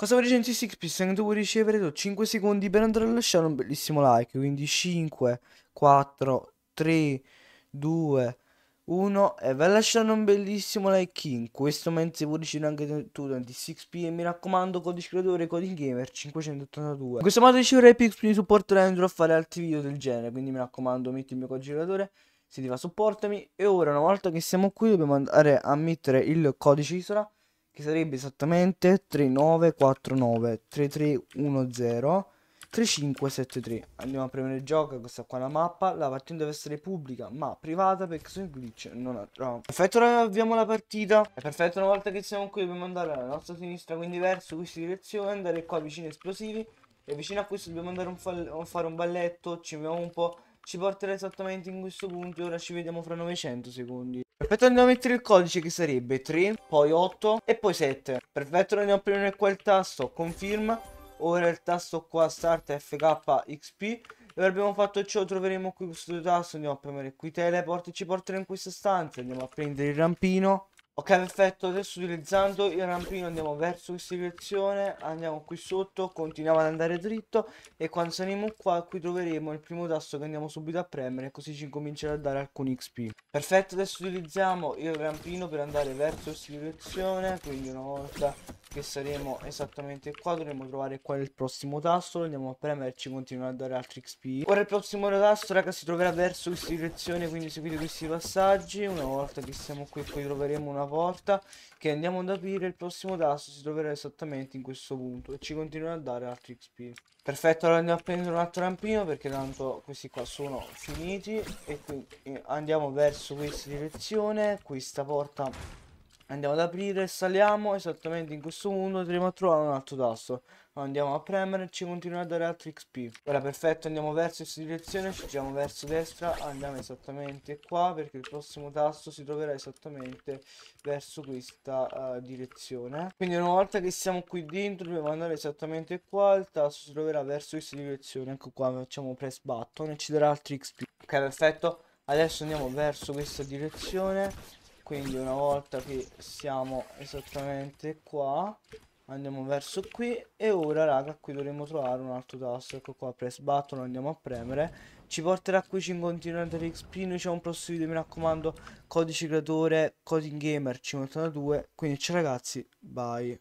Cosa vuoi dire, facendo 6 Anche tu vuoi ricevere 5 secondi per andare a lasciare un bellissimo like. Quindi 5, 4, 3, 2, 1 e vai a lasciare un bellissimo like in questo momento. Se vuoi ricevere anche tu 26p e mi raccomando codice creatore codice gamer 582 in questo modo riceverai pixp di supporto andrò a fare altri video del genere quindi mi raccomando metti il mio codice creatore se ti va supportami e ora una volta che siamo qui dobbiamo andare a mettere il codice isola che sarebbe esattamente 3949 3310 3573 andiamo a premere il gioco questa qua è la mappa la partita deve essere pubblica ma privata perché sono in glitch non ha trovo perfetto ora avviamo la partita è perfetto una volta che siamo qui dobbiamo andare alla nostra sinistra quindi verso questa direzione andare qua vicino ai esplosivi e vicino a questo dobbiamo andare a fare un balletto ci muoviamo un po' ci porterà esattamente in questo punto e ora ci vediamo fra 900 secondi Perfetto, andiamo a mettere il codice che sarebbe 3, poi 8 e poi 7. Perfetto, andiamo a premere qua il tasto conferma. Ora il tasto qua start fk xp E ora abbiamo fatto ciò, troveremo qui questo tasto. Andiamo a premere qui teleport e ci porterà in questa stanza. Andiamo a prendere il rampino. Ok perfetto adesso utilizzando il rampino andiamo verso questa direzione Andiamo qui sotto continuiamo ad andare dritto E quando saremo qua qui troveremo il primo tasto che andiamo subito a premere Così ci comincerà a dare alcuni XP Perfetto adesso utilizziamo il rampino per andare verso questa direzione Quindi una volta che saremo esattamente qua dovremo trovare qua il prossimo tasto andiamo a premerci continua a dare altri xp ora il prossimo tasto raga si troverà verso questa direzione quindi seguite questi passaggi una volta che siamo qui poi troveremo una porta che andiamo ad aprire il prossimo tasto si troverà esattamente in questo punto e ci continuerà a dare altri xp perfetto allora andiamo a prendere un altro rampino perché tanto questi qua sono finiti e quindi eh, andiamo verso questa direzione questa porta andiamo ad aprire saliamo esattamente in questo punto dovremo a trovare un altro tasto andiamo a premere ci continua a dare altri xp ora perfetto andiamo verso questa direzione ci giriamo verso destra andiamo esattamente qua perché il prossimo tasto si troverà esattamente verso questa uh, direzione quindi una volta che siamo qui dentro dobbiamo andare esattamente qua il tasto si troverà verso questa direzione ecco qua facciamo press button e ci darà altri xp ok perfetto adesso andiamo verso questa direzione quindi una volta che siamo esattamente qua andiamo verso qui e ora raga qui dovremo trovare un altro tasto ecco qua press button andiamo a premere ci porterà qui 5 continuare dell'XP noi c'è un prossimo video mi raccomando codice creatore coding gamer 52 quindi ciao ragazzi bye